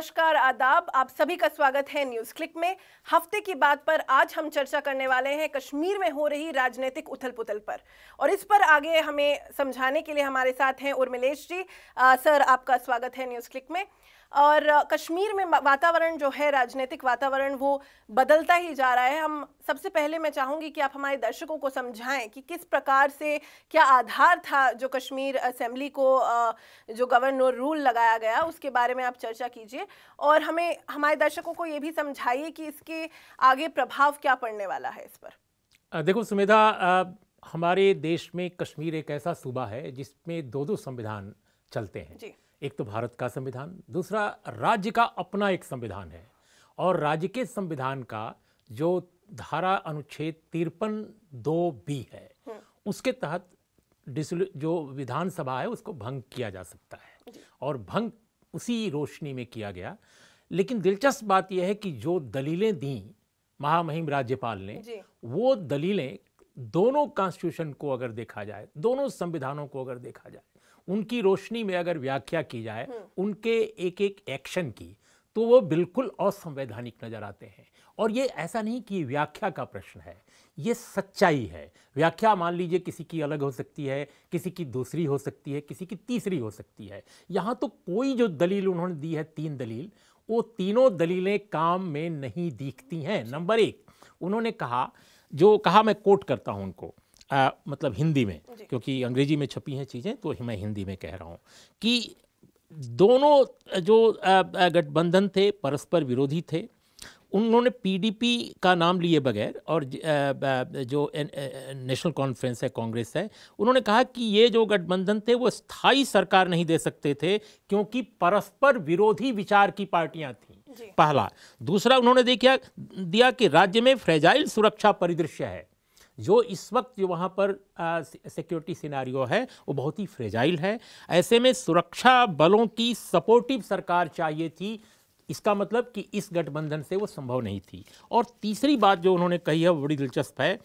नमस्कार आदाब आप सभी का स्वागत है न्यूज क्लिक में हफ्ते की बात पर आज हम चर्चा करने वाले हैं कश्मीर में हो रही राजनीतिक उथल पुथल पर और इस पर आगे हमें समझाने के लिए हमारे साथ हैं उर्मिलेश जी आ, सर आपका स्वागत है न्यूज क्लिक में और कश्मीर में वातावरण जो है राजनीतिक वातावरण वो बदलता ही जा रहा है हम सबसे पहले मैं चाहूँगी कि आप हमारे दर्शकों को समझाएं कि किस प्रकार से क्या आधार था जो कश्मीर असेंबली को जो गवर्नर रूल लगाया गया उसके बारे में आप चर्चा कीजिए और हमें हमारे दर्शकों को ये भी समझाइए कि इसके आगे प्रभाव क्या पड़ने वाला है इस पर देखो सुमेधा हमारे देश में कश्मीर एक ऐसा सूबा है जिसमें दो दो संविधान चलते हैं जी एक तो भारत का संविधान दूसरा राज्य का अपना एक संविधान है और राज्य के संविधान का जो धारा अनुच्छेद तिरपन दो बी है उसके तहत जो विधानसभा है उसको भंग किया जा सकता है और भंग उसी रोशनी में किया गया लेकिन दिलचस्प बात यह है कि जो दलीलें दी महामहिम राज्यपाल ने वो दलीलें दोनों कॉन्स्टिट्यूशन को अगर देखा जाए दोनों संविधानों को अगर देखा जाए उनकी रोशनी में अगर व्याख्या की जाए हम्म। उनके एक एक एक्शन की तो वो बिल्कुल असंवैधानिक नज़र आते हैं और ये ऐसा नहीं कि व्याख्या का प्रश्न है ये सच्चाई है व्याख्या मान लीजिए किसी की अलग हो सकती है किसी की दूसरी हो सकती है किसी की तीसरी हो सकती है यहाँ तो कोई जो दलील उन्होंने दी है तीन दलील वो तीनों दलीलें काम में नहीं दिखती हैं नंबर एक उन्होंने कहा जो कहा मैं कोट करता हूँ उनको आ, मतलब हिंदी में क्योंकि अंग्रेजी में छपी हैं चीज़ें तो मैं हिंदी में कह रहा हूँ कि दोनों जो गठबंधन थे परस्पर विरोधी थे उन्होंने पीडीपी का नाम लिए बगैर और जो नेशनल कॉन्फ्रेंस है कांग्रेस है उन्होंने कहा कि ये जो गठबंधन थे वो स्थायी सरकार नहीं दे सकते थे क्योंकि परस्पर विरोधी विचार की पार्टियां थीं पहला दूसरा उन्होंने देखा दिया कि राज्य में फ्रेजाइल सुरक्षा परिदृश्य है जो इस वक्त जो वहाँ पर सिक्योरिटी सिनारियो है वो बहुत ही फ्रेजाइल है ऐसे में सुरक्षा बलों की सपोर्टिव सरकार चाहिए थी इसका मतलब कि इस गठबंधन से वो संभव नहीं थी और तीसरी बात जो उन्होंने कही है वो बड़ी दिलचस्प है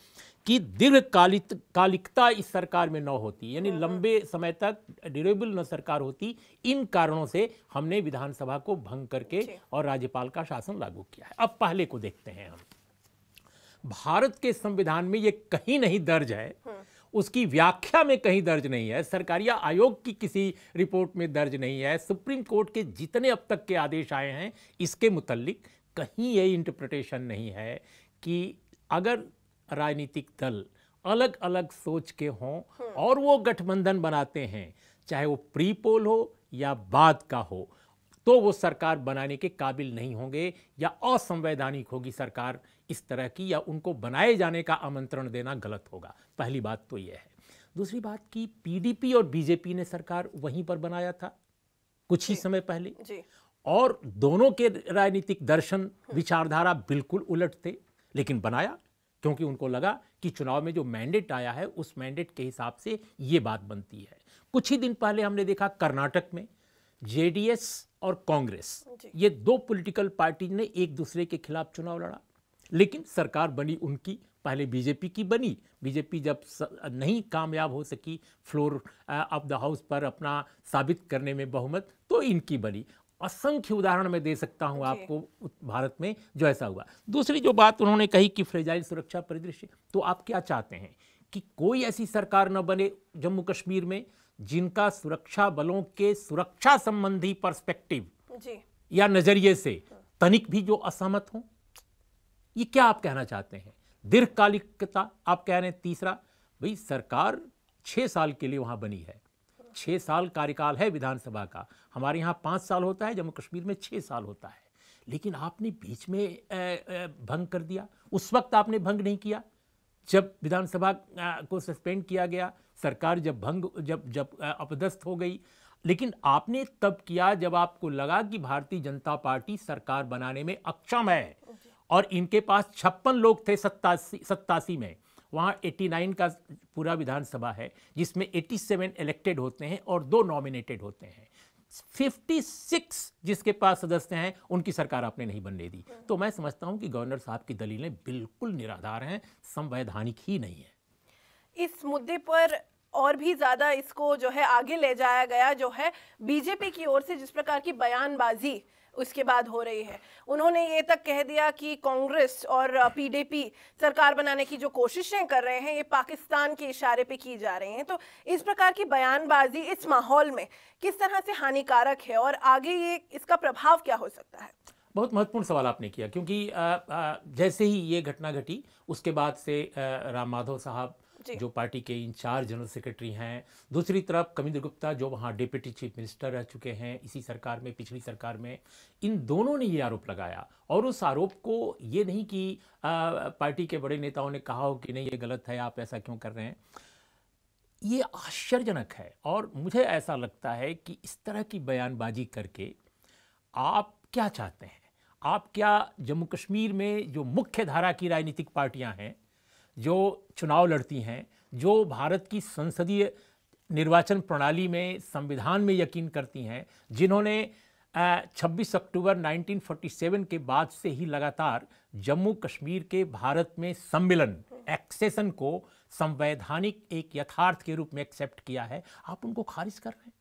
कि दीर्घकालित कालिकता इस सरकार में न होती यानी हाँ, हाँ। लंबे समय तक ड्यूरेबल न सरकार होती इन कारणों से हमने विधानसभा को भंग करके और राज्यपाल का शासन लागू किया है अब पहले को देखते हैं हम भारत के संविधान में ये कहीं नहीं दर्ज है हाँ। उसकी व्याख्या में कहीं दर्ज नहीं है सरकारिया आयोग की किसी रिपोर्ट में दर्ज नहीं है सुप्रीम कोर्ट के जितने अब तक के आदेश आए हैं इसके मुतलिक कहीं ये इंटरप्रटेशन नहीं है कि अगर राजनीतिक दल अलग अलग सोच के हों हाँ। और वो गठबंधन बनाते हैं चाहे वो प्री पोल हो या बाद का हो तो वो सरकार बनाने के काबिल नहीं होंगे या असंवैधानिक होगी सरकार इस तरह की या उनको बनाए जाने का आमंत्रण देना गलत होगा पहली बात तो यह है दूसरी बात कि पीडीपी और बीजेपी ने सरकार वहीं पर बनाया था कुछ ही समय पहले जी। और दोनों के राजनीतिक दर्शन विचारधारा बिल्कुल उलट थे लेकिन बनाया क्योंकि उनको लगा कि चुनाव में जो मैंडेट आया है उस मैंडेट के हिसाब से ये बात बनती है कुछ ही दिन पहले हमने देखा कर्नाटक में जेडीएस और कांग्रेस ये दो पॉलिटिकल पार्टी ने एक दूसरे के खिलाफ चुनाव लड़ा लेकिन सरकार बनी उनकी पहले बीजेपी की बनी बीजेपी जब नहीं कामयाब हो सकी फ्लोर ऑफ द हाउस पर अपना साबित करने में बहुमत तो इनकी बनी असंख्य उदाहरण मैं दे सकता हूं आपको भारत में जो ऐसा हुआ दूसरी जो बात उन्होंने कही कि फ्रेजाइल सुरक्षा परिदृश्य तो आप क्या चाहते हैं कि कोई ऐसी सरकार न बने जम्मू कश्मीर में जिनका सुरक्षा बलों के सुरक्षा संबंधी परस्पेक्टिव या नजरिए से हाँ। तनिक भी जो असहमत हों ये क्या आप कहना चाहते हैं दीर्घकालिकता आप कह रहे हैं तीसरा भाई सरकार छः साल के लिए वहाँ बनी है छः साल कार्यकाल है विधानसभा का हमारे यहाँ पाँच साल होता है जम्मू कश्मीर में छः साल होता है लेकिन आपने बीच में भंग कर दिया उस वक्त आपने भंग नहीं किया जब विधानसभा को सस्पेंड किया गया सरकार जब भंग जब जब अपदस्थ हो गई लेकिन आपने तब किया जब आपको लगा कि भारतीय जनता पार्टी सरकार बनाने में अक्षम है और इनके पास छप्पन लोग थे सत्तासी सत्तासी में वहाँ 89 का पूरा विधानसभा है जिसमें 87 इलेक्टेड होते हैं और दो नॉमिनेटेड होते हैं 56 जिसके पास सदस्य हैं उनकी सरकार आपने नहीं बनने दी तो मैं समझता हूँ कि गवर्नर साहब की दलीलें बिल्कुल निराधार हैं संवैधानिक ही नहीं है इस मुद्दे पर और भी ज़्यादा इसको जो है आगे ले जाया गया जो है बीजेपी की ओर से जिस प्रकार की बयानबाजी उसके बाद हो रही है उन्होंने ये तक कह दिया कि कांग्रेस और पीडीपी सरकार बनाने की जो कोशिशें कर रहे हैं ये पाकिस्तान के इशारे पे की जा रही हैं तो इस प्रकार की बयानबाजी इस माहौल में किस तरह से हानिकारक है और आगे ये इसका प्रभाव क्या हो सकता है बहुत महत्वपूर्ण सवाल आपने किया क्योंकि जैसे ही ये घटना घटी उसके बाद से राम माधव साहब जो पार्टी के इंचार्ज जनरल सेक्रेटरी हैं दूसरी तरफ कविंद्र गुप्ता जो वहाँ डिप्टी चीफ मिनिस्टर रह चुके हैं इसी सरकार में पिछली सरकार में इन दोनों ने ये आरोप लगाया और उस आरोप को ये नहीं कि आ, पार्टी के बड़े नेताओं ने कहा हो कि नहीं ये गलत है आप ऐसा क्यों कर रहे हैं ये आश्चर्यजनक है और मुझे ऐसा लगता है कि इस तरह की बयानबाजी करके आप क्या चाहते हैं आप क्या जम्मू कश्मीर में जो मुख्य धारा की राजनीतिक पार्टियां हैं जो चुनाव लड़ती हैं जो भारत की संसदीय निर्वाचन प्रणाली में संविधान में यकीन करती हैं जिन्होंने 26 अक्टूबर 1947 के बाद से ही लगातार जम्मू कश्मीर के भारत में सम्मिलन एक्सेसन को संवैधानिक एक यथार्थ के रूप में एक्सेप्ट किया है आप उनको खारिज कर रहे हैं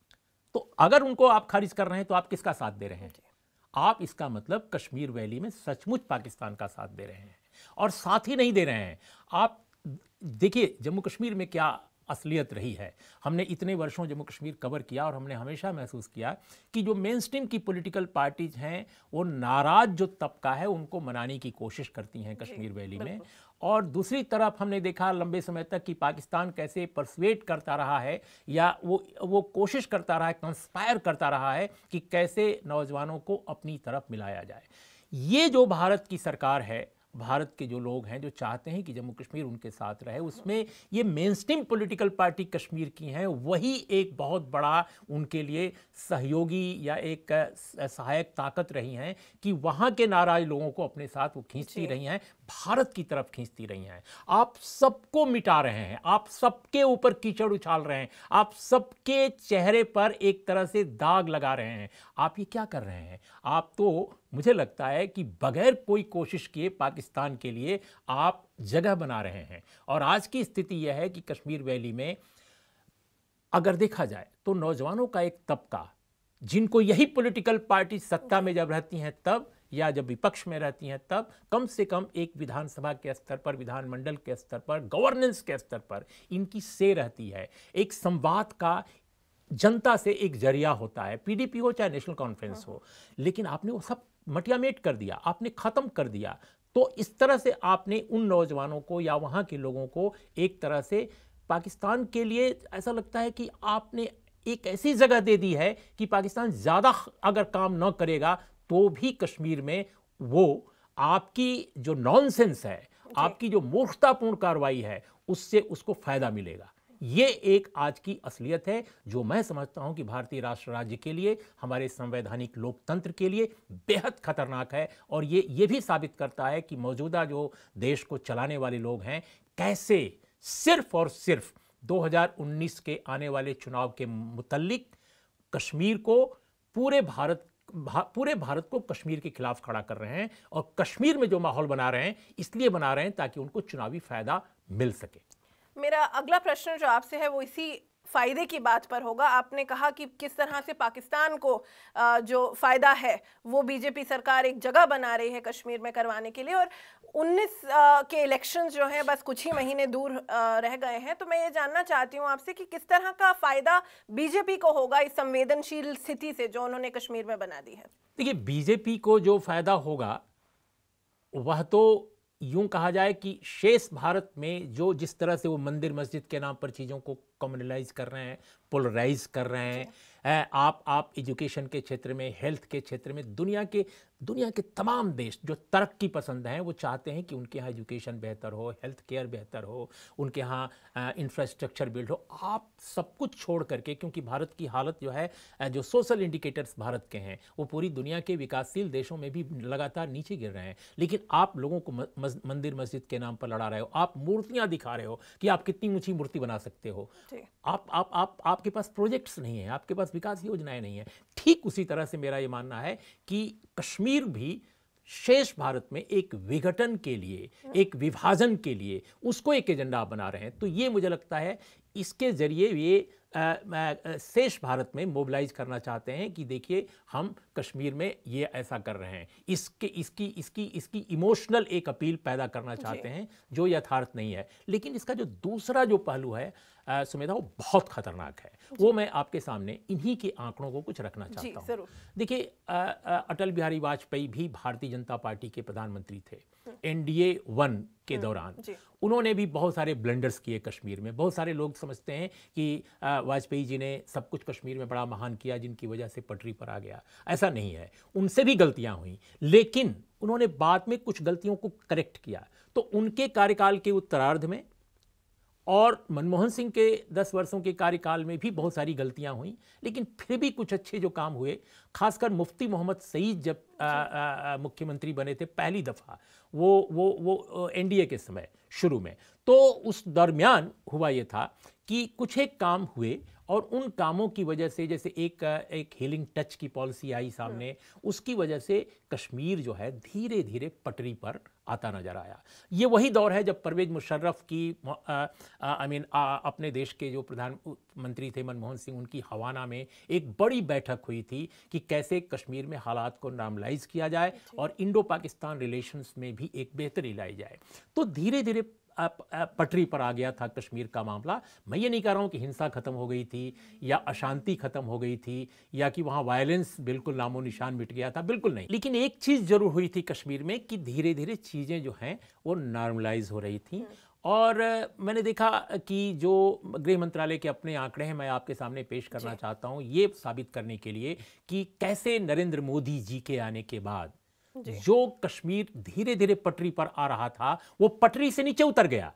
तो अगर उनको आप खारिज कर रहे हैं तो आप किसका साथ दे रहे हैं आप इसका मतलब कश्मीर वैली में सचमुच पाकिस्तान का साथ दे रहे हैं और साथ ही नहीं दे रहे हैं आप देखिए जम्मू कश्मीर में क्या असलियत रही है हमने इतने वर्षों जम्मू कश्मीर कवर किया और हमने हमेशा महसूस किया कि जो मेन स्ट्रीम की पॉलिटिकल पार्टीज हैं वो नाराज जो तबका है उनको मनाने की कोशिश करती हैं कश्मीर वैली में और दूसरी तरफ हमने देखा लंबे समय तक कि पाकिस्तान कैसे परसुएट करता रहा है या वो वो कोशिश करता रहा है कंस्पायर करता रहा है कि कैसे नौजवानों को अपनी तरफ मिलाया जाए ये जो भारत की सरकार है भारत के जो लोग हैं जो चाहते हैं कि जम्मू कश्मीर उनके साथ रहे उसमें ये mainstream political party Kashmir की हैं वही एक बहुत बड़ा उनके लिए सहयोगी या एक सहायक ताकत रही हैं कि वहाँ के नाराज लोगों को अपने साथ वो खींचती रही हैं भारत की तरफ खींचती रही हैं आप सबको मिटा रहे हैं आप सबके ऊपर कीचड़ उछाल रहे हैं आप सबके चेहरे पर एक तरह से दाग लगा रहे हैं आप ये क्या कर रहे हैं आप तो मुझे लगता है कि बगैर कोई कोशिश किए पाकिस्तान के लिए आप जगह बना रहे हैं और आज की स्थिति यह है कि कश्मीर वैली में अगर देखा जाए तो नौजवानों का एक तबका जिनको यही पॉलिटिकल पार्टी सत्ता में जब रहती हैं तब या जब विपक्ष में रहती हैं तब कम से कम एक विधानसभा के स्तर पर विधानमंडल के स्तर पर गवर्नेंस के स्तर पर इनकी से रहती है एक संवाद का जनता से एक जरिया होता है पीडीपी हो चाहे नेशनल कॉन्फ्रेंस हो लेकिन आपने वो सब मटियामेट कर दिया आपने ख़त्म कर दिया तो इस तरह से आपने उन नौजवानों को या वहाँ के लोगों को एक तरह से पाकिस्तान के लिए ऐसा लगता है कि आपने एक ऐसी जगह दे दी है कि पाकिस्तान ज़्यादा अगर काम न करेगा तो भी कश्मीर में वो आपकी जो नॉनसेंस है आपकी जो मूर्खतापूर्ण कार्रवाई है उससे उसको फ़ायदा मिलेगा ये एक आज की असलियत है जो मैं समझता हूं कि भारतीय राष्ट्र राज्य के लिए हमारे संवैधानिक लोकतंत्र के लिए बेहद खतरनाक है और ये ये भी साबित करता है कि मौजूदा जो देश को चलाने वाले लोग हैं कैसे सिर्फ और सिर्फ 2019 के आने वाले चुनाव के मुतलक कश्मीर को पूरे भारत भा, पूरे भारत को कश्मीर के खिलाफ खड़ा कर रहे हैं और कश्मीर में जो माहौल बना रहे हैं इसलिए बना रहे हैं ताकि उनको चुनावी फायदा मिल सके मेरा अगला प्रश्न जो आपसे है वो इसी फ़ायदे की बात पर होगा आपने कहा कि किस तरह से पाकिस्तान को जो फ़ायदा है वो बीजेपी सरकार एक जगह बना रही है कश्मीर में करवाने के लिए और 19 के इलेक्शन जो हैं बस कुछ ही महीने दूर रह गए हैं तो मैं ये जानना चाहती हूँ आपसे कि किस तरह का फ़ायदा बीजेपी को होगा इस संवेदनशील स्थिति से जो उन्होंने कश्मीर में बना दी है देखिए बीजेपी को जो फ़ायदा होगा वह तो यूं कहा जाए कि शेष भारत में जो जिस तरह से वो मंदिर मस्जिद के नाम पर चीज़ों को कम्युनलाइज कर रहे हैं पोलराइज कर रहे हैं आप आप एजुकेशन के क्षेत्र में हेल्थ के क्षेत्र में दुनिया के दुनिया के तमाम देश जो तरक्की पसंद हैं वो चाहते हैं कि उनके यहाँ एजुकेशन बेहतर हो हेल्थ केयर बेहतर हो उनके यहाँ इंफ्रास्ट्रक्चर बिल्ड हो आप सब कुछ छोड़ करके क्योंकि भारत की हालत जो है जो सोशल इंडिकेटर्स भारत के हैं वो पूरी दुनिया के विकासशील देशों में भी लगातार नीचे गिर रहे हैं लेकिन आप लोगों को मज, मंदिर मस्जिद के नाम पर लड़ा रहे हो आप मूर्तियाँ दिखा रहे हो कि आप कितनी ऊँची मूर्ति बना सकते हो आप, आप, आप, आपके पास प्रोजेक्ट्स नहीं है आपके पास विकास योजनाएं नहीं है ठीक उसी तरह से मेरा ये मानना है कि कश्मीर फिर भी शेष भारत में एक विघटन के लिए एक विभाजन के लिए उसको एक एजेंडा बना रहे हैं तो ये मुझे लगता है इसके जरिए ये शेष भारत में मोबिलाइज करना चाहते हैं कि देखिए हम कश्मीर में ये ऐसा कर रहे हैं इसके इसकी इसकी इसकी इमोशनल एक अपील पैदा करना चाहते हैं जो यथार्थ नहीं है लेकिन इसका जो दूसरा जो पहलू है सुमेधा वो बहुत खतरनाक है वो मैं आपके सामने इन्हीं के आंकड़ों को कुछ रखना चाहता हूँ देखिए अटल बिहारी वाजपेयी भी भारतीय जनता पार्टी के प्रधानमंत्री थे हम्म। एनडीए वन के हम्म, दौरान उन्होंने भी बहुत सारे ब्लंडर्स किए कश्मीर में बहुत सारे लोग समझते हैं कि वाजपेयी जी ने सब कुछ कश्मीर में बड़ा महान किया जिनकी वजह से पटरी पर आ गया ऐसा नहीं है उनसे भी गलतियां हुई लेकिन उन्होंने बाद में कुछ गलतियों को करेक्ट किया तो उनके कार्यकाल के उत्तरार्ध में और मनमोहन सिंह के दस वर्षों के कार्यकाल में भी बहुत सारी गलतियां हुई लेकिन फिर भी कुछ अच्छे जो काम हुए खासकर मुफ्ती मोहम्मद सईद जब मुख्यमंत्री बने थे पहली दफ़ा वो वो वो एनडीए के समय शुरू में तो उस दरमियान हुआ ये था कि कुछ एक काम हुए और उन कामों की वजह से जैसे एक एक हीलिंग टच की पॉलिसी आई सामने हाँ। उसकी वजह से कश्मीर जो है धीरे धीरे पटरी पर आता नजर आया ये वही दौर है जब परवेज मुशर्रफ की आई मीन अपने देश के जो प्रधानमंत्री थे मनमोहन सिंह उनकी हवाना में एक बड़ी बैठक हुई थी कि कैसे कश्मीर में हालात को नॉर्मलाइज किया जाए और इंडो पाकिस्तान रिलेशंस में भी एक बेहतरी लाई जाए तो धीरे धीरे पटरी पर आ गया था कश्मीर का मामला मैं ये नहीं कह रहा हूँ कि हिंसा ख़त्म हो गई थी या अशांति ख़त्म हो गई थी या कि वहाँ वायलेंस बिल्कुल नामो निशान मिट गया था बिल्कुल नहीं लेकिन एक चीज़ ज़रूर हुई थी कश्मीर में कि धीरे धीरे चीज़ें जो हैं वो नॉर्मलाइज हो रही थी और मैंने देखा कि जो गृह मंत्रालय के अपने आंकड़े हैं मैं आपके सामने पेश करना चाहता हूँ ये साबित करने के लिए कि कैसे नरेंद्र मोदी जी के आने के बाद जो कश्मीर धीरे धीरे पटरी पर आ रहा था वो पटरी से नीचे उतर गया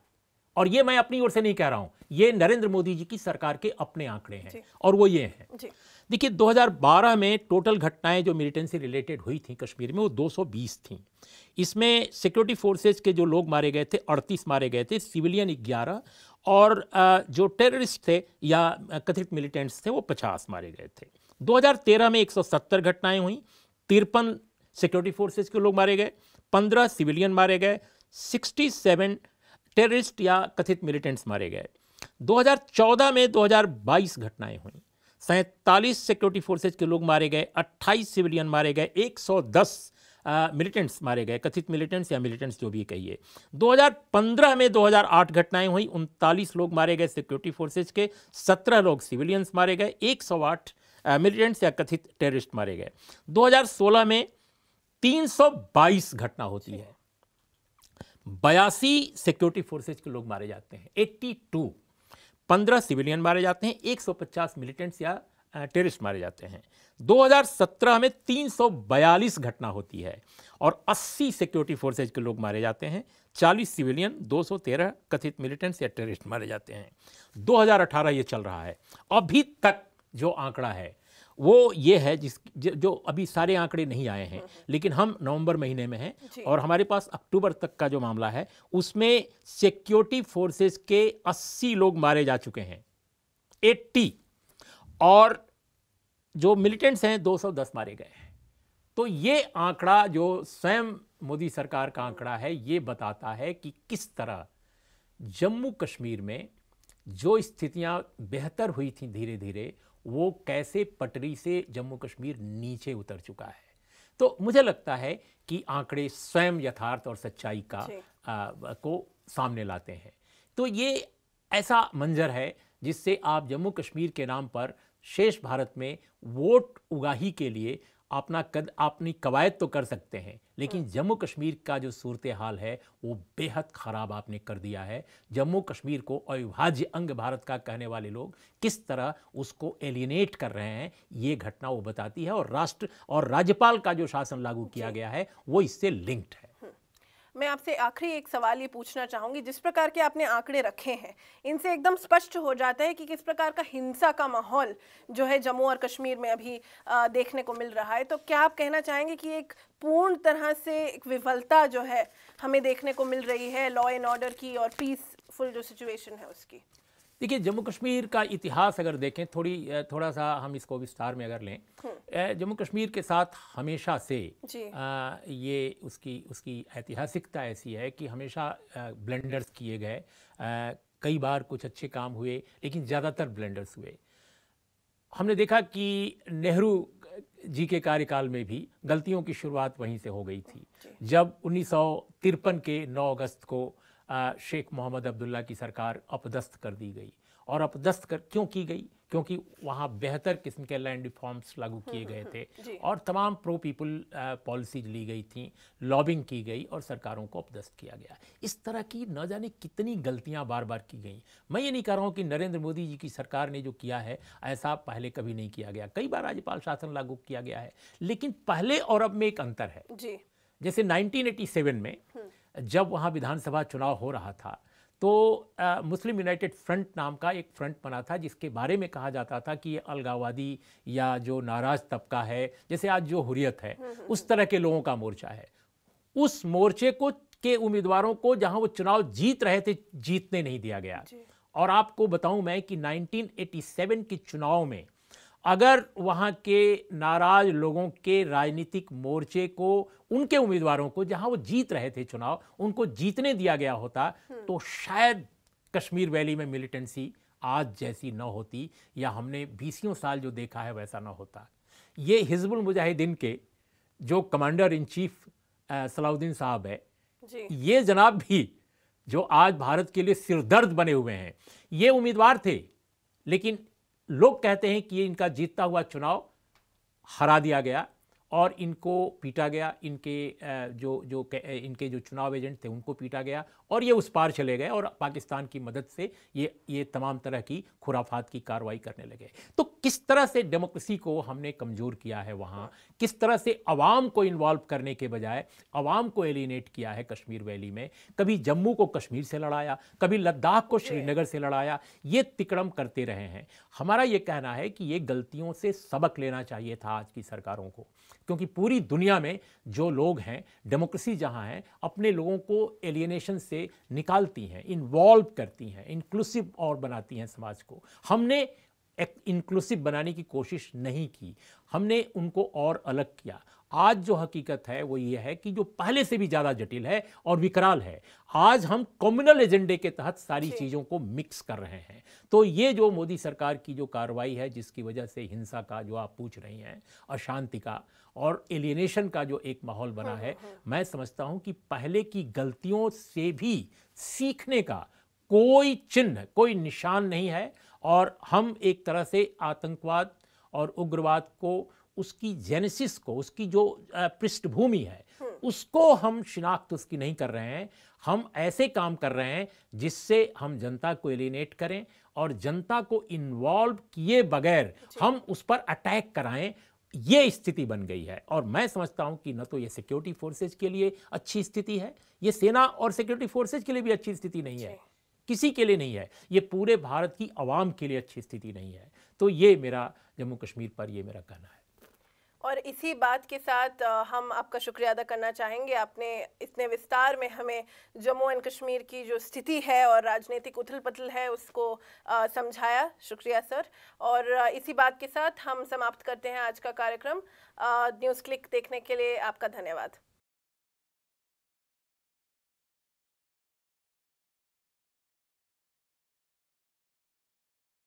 और ये मैं अपनी ओर से नहीं कह रहा हूं ये नरेंद्र मोदी जी की सरकार के अपने आंकड़े हैं और वो ये हैं देखिए 2012 में टोटल घटनाएं जो मिलिटेंसी रिलेटेड हुई थी कश्मीर में वो 220 थी इसमें सिक्योरिटी फोर्सेज के जो लोग मारे गए थे 38 मारे गए थे सिविलियन 11 और जो टेररिस्ट थे या कथित मिलिटेंट्स थे वो 50 मारे गए थे 2013 में 170 घटनाएं हुई तिरपन सिक्योरिटी फोर्सेज के लोग मारे गए पंद्रह सिविलियन मारे गए सिक्सटी सेवन टेररिस्ट या कथित मिलिटेंट्स मारे गए 2014 में 2022 घटनाएं हुई सैंतालीस सिक्योरिटी फोर्सेज के लोग मारे गए 28 सिविलियन मारे गए 110 मिलिटेंट्स मारे गए कथित मिलिटेंट्स या मिलिटेंट्स जो भी कहिए 2015 में 2008 घटनाएं हुई उनतालीस लोग मारे गए सिक्योरिटी फोर्सेज के 17 लोग सिविलियंस मारे गए 108 मिलिटेंट्स या कथित टेररिस्ट मारे गए 2016 में 322 घटना होती है बयासी सिक्योरिटी फोर्सेज के लोग मारे जाते हैं 82 15 सिविलियन मारे जाते हैं 150 मिलिटेंट्स या टेररिस्ट मारे जाते हैं 2017 में 342 घटना होती है और 80 सिक्योरिटी फोर्सेज के लोग मारे जाते हैं 40 सिविलियन 213 कथित मिलिटेंट्स या टेररिस्ट मारे जाते हैं 2018 ये चल रहा है अभी तक जो आंकड़ा है वो ये है जिस जो अभी सारे आंकड़े नहीं आए हैं लेकिन हम नवंबर महीने में हैं और हमारे पास अक्टूबर तक का जो मामला है उसमें सिक्योरिटी फोर्सेस के 80 लोग मारे जा चुके हैं 80 और जो मिलिटेंट्स हैं 210 मारे गए हैं तो ये आंकड़ा जो स्वयं मोदी सरकार का आंकड़ा है ये बताता है कि किस तरह जम्मू कश्मीर में जो स्थितियां बेहतर हुई थी धीरे धीरे वो कैसे पटरी से जम्मू कश्मीर नीचे उतर चुका है तो मुझे लगता है कि आंकड़े स्वयं यथार्थ और सच्चाई का आ, को सामने लाते हैं तो ये ऐसा मंजर है जिससे आप जम्मू कश्मीर के नाम पर शेष भारत में वोट उगाही के लिए अपना कद अपनी कवायद तो कर सकते हैं लेकिन जम्मू कश्मीर का जो सूरत हाल है वो बेहद ख़राब आपने कर दिया है जम्मू कश्मीर को अविभाज्य अंग भारत का कहने वाले लोग किस तरह उसको एलिनेट कर रहे हैं ये घटना वो बताती है और राष्ट्र और राज्यपाल का जो शासन लागू किया गया है वो इससे लिंक्ड है मैं आपसे आखिरी एक सवाल ये पूछना चाहूँगी जिस प्रकार के आपने आंकड़े रखे हैं इनसे एकदम स्पष्ट हो जाता है कि किस प्रकार का हिंसा का माहौल जो है जम्मू और कश्मीर में अभी आ, देखने को मिल रहा है तो क्या आप कहना चाहेंगे कि एक पूर्ण तरह से एक विफलता जो है हमें देखने को मिल रही है लॉ एंड ऑर्डर की और पीसफुल जो सिचुएशन है उसकी देखिए जम्मू कश्मीर का इतिहास अगर देखें थोड़ी थोड़ा सा हम इसको विस्तार में अगर लें जम्मू कश्मीर के साथ हमेशा से आ, ये उसकी उसकी ऐतिहासिकता ऐसी है कि हमेशा ब्लेंडर्स किए गए कई बार कुछ अच्छे काम हुए लेकिन ज़्यादातर ब्लेंडर्स हुए हमने देखा कि नेहरू जी के कार्यकाल में भी गलतियों की शुरुआत वहीं से हो गई थी जब उन्नीस के 9 अगस्त को शेख मोहम्मद अब्दुल्ला की सरकार अपदस्त कर दी गई और अपदस्त कर क्यों की गई क्योंकि वहाँ बेहतर किस्म के लैंड रिफॉर्म्स लागू हम्म, किए हम्म, गए हम्म, थे और तमाम प्रो पीपल पॉलिसीज ली गई थी लॉबिंग की गई और सरकारों को अपदस्त किया गया इस तरह की न जाने कितनी गलतियाँ बार बार की गई मैं ये नहीं कह रहा हूँ कि नरेंद्र मोदी जी की सरकार ने जो किया है ऐसा पहले कभी नहीं किया गया कई बार राज्यपाल शासन लागू किया गया है लेकिन पहले और अब में एक अंतर है जैसे 1987 में जब वहाँ विधानसभा चुनाव हो रहा था तो आ, मुस्लिम यूनाइटेड फ्रंट नाम का एक फ्रंट बना था जिसके बारे में कहा जाता था कि ये अलगावादी या जो नाराज तबका है जैसे आज जो हुरियत है हम्म, हम्म, उस तरह के लोगों का मोर्चा है उस मोर्चे को के उम्मीदवारों को जहां वो चुनाव जीत रहे थे जीतने नहीं दिया गया और आपको बताऊं मैं कि 1987 के चुनाव में अगर वहाँ के नाराज लोगों के राजनीतिक मोर्चे को उनके उम्मीदवारों को जहाँ वो जीत रहे थे चुनाव उनको जीतने दिया गया होता हम्म। तो शायद कश्मीर वैली में मिलिटेंसी आज जैसी न होती या हमने बीसियों साल जो देखा है वैसा न होता ये हिजबुल मुजाहिदीन के जो कमांडर इन चीफ सलाउद्दीन साहब है जी। ये जनाब भी जो आज भारत के लिए सिरदर्द बने हुए हैं ये उम्मीदवार थे लेकिन लोग कहते हैं कि ये इनका जीतता हुआ चुनाव हरा दिया गया और इनको पीटा गया इनके जो जो इनके जो चुनाव एजेंट थे उनको पीटा गया और ये उस पार चले गए और पाकिस्तान की मदद से ये ये तमाम तरह की खुराफात की कार्रवाई करने लगे तो किस तरह से डेमोक्रेसी को हमने कमज़ोर किया है वहाँ किस तरह से आवाम को इन्वॉल्व करने के बजाय आवाम को एलिनेट किया है कश्मीर वैली में कभी जम्मू को कश्मीर से लड़ाया कभी लद्दाख को श्रीनगर से लड़ाया ये तिकड़म करते रहे हैं हमारा ये कहना है कि ये गलतियों से सबक लेना चाहिए था आज की सरकारों को क्योंकि पूरी दुनिया में जो लोग हैं डेमोक्रेसी जहाँ हैं अपने लोगों को एलिनेशन से निकालती हैं इन्वॉल्व करती हैं इंक्लूसिव और बनाती हैं समाज को हमने इंक्लूसिव बनाने की कोशिश नहीं की हमने उनको और अलग किया आज जो हकीकत है वो ये है कि जो पहले से भी ज़्यादा जटिल है और विकराल है आज हम कम्युनल एजेंडे के तहत सारी चीज़ों को मिक्स कर रहे हैं तो ये जो मोदी सरकार की जो कार्रवाई है जिसकी वजह से हिंसा का जो आप पूछ रही हैं अशांति का और एलियनेशन का जो एक माहौल बना हाँ, है हाँ, हाँ। मैं समझता हूँ कि पहले की गलतियों से भी सीखने का कोई चिन्ह कोई निशान नहीं है और हम एक तरह से आतंकवाद और उग्रवाद को उसकी जेनेसिस को उसकी जो पृष्ठभूमि है हम्म। उसको हम शिनाख्त उसकी नहीं कर रहे हैं हम ऐसे काम कर रहे हैं जिससे हम जनता को एलिनेट करें और जनता को इन्वॉल्व किए बगैर हम उस पर अटैक कराएं ये स्थिति बन गई है और मैं समझता हूं कि न तो ये सिक्योरिटी फोर्सेज के लिए अच्छी स्थिति है ये सेना और सिक्योरिटी फोर्सेज के लिए भी अच्छी स्थिति नहीं है किसी के लिए नहीं है ये पूरे भारत की आवाम के लिए अच्छी स्थिति नहीं है तो ये मेरा जम्मू कश्मीर पर ये मेरा कहना है और इसी बात के साथ हम आपका शुक्रिया अदा करना चाहेंगे आपने इतने विस्तार में हमें जम्मू एंड कश्मीर की जो स्थिति है और राजनीतिक उथल पथल है उसको समझाया शुक्रिया सर और इसी बात के साथ हम समाप्त करते हैं आज का कार्यक्रम न्यूज़ क्लिक देखने के लिए आपका धन्यवाद